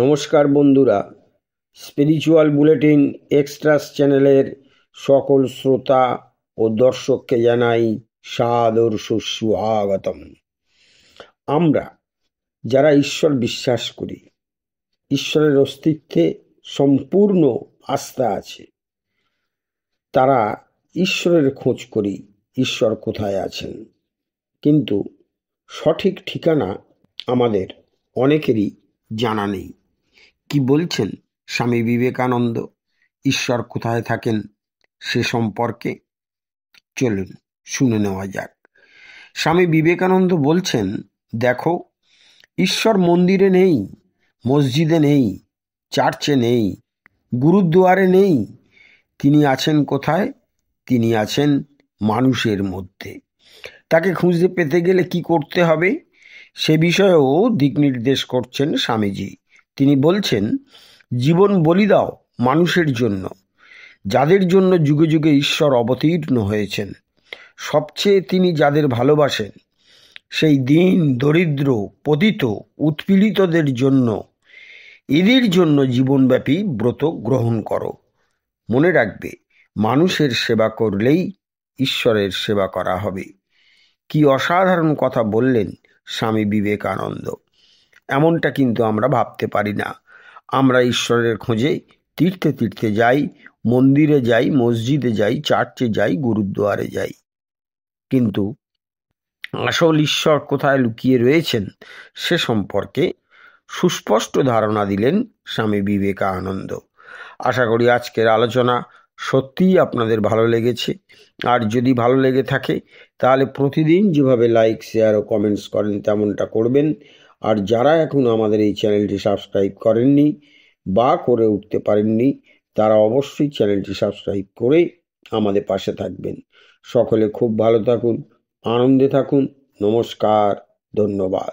নমস্কার বন্ধুরা spiritual bulletin এক্সট্রাস চ্যানেলের সকল শ্রোতা ও দর্শককে জানাই সাদর সুস্বাগতম আমরা যারা ঈশ্বর বিশ্বাস করি ঈশ্বরের অস্তিত্বে সম্পূর্ণ আস্থা আছে তারা ঈশ্বরের খোঁজ করি ঈশ্বর কোথায় আছেন কিন্তু সঠিক ঠিকানা আমাদের অনেকেরই জানা নেই কি বলছেন স্বামী বিবেকানন্দ ঈশ্বর কোথায় থাকেন সে সম্পর্কে চলুন শুনে নেওয়া যাক স্বামী বিবেকানন্দ বলছেন দেখো ঈশ্বর মন্দিরে নেই মসজিদে নেই চার্চে নেই গুরুদ্বারে নেই তিনি আছেন কোথায় তিনি আছেন মানুষের মধ্যে তাকে খুঁজতে পেতে গেলে কি করতে হবে সে বিষয়েও দিক নির্দেশ করছেন স্বামীজি তিনি বলছেন জীবন বলি দাও মানুষের জন্য যাদের জন্য যুগে যুগে ঈশ্বর অবতীর্ণ হয়েছেন সবচেয়ে তিনি যাদের ভালোবাসেন সেই দিন দরিদ্র পতিত উৎপীড়িতদের জন্য এদের জন্য জীবনব্যাপী ব্রত গ্রহণ করো মনে রাখবে মানুষের সেবা করলেই ঈশ্বরের সেবা করা হবে কি অসাধারণ কথা বললেন স্বামী বিবেকানন্দ এমনটা কিন্তু আমরা ভাবতে পারি না আমরা ঈশ্বরের খোঁজে তীর্থে তীর্থে যাই মন্দিরে যাই মসজিদে যাই চার্চে যাই গুরুদ্বারে যাই কিন্তু আসল ঈশ্বর কোথায় লুকিয়ে রয়েছেন সে সম্পর্কে সুস্পষ্ট ধারণা দিলেন স্বামী বিবেকানন্দ আশা করি আজকের আলোচনা সত্যিই আপনাদের ভালো লেগেছে আর যদি ভালো লেগে থাকে তাহলে প্রতিদিন যেভাবে লাইক শেয়ার ও কমেন্টস করেন তেমনটা করবেন আর যারা এখন আমাদের এই চ্যানেলটি সাবস্ক্রাইব করেননি বা করে উঠতে পারেননি তারা অবশ্যই চ্যানেলটি সাবস্ক্রাইব করে আমাদের পাশে থাকবেন সকলে খুব ভালো থাকুন আনন্দে থাকুন নমস্কার ধন্যবাদ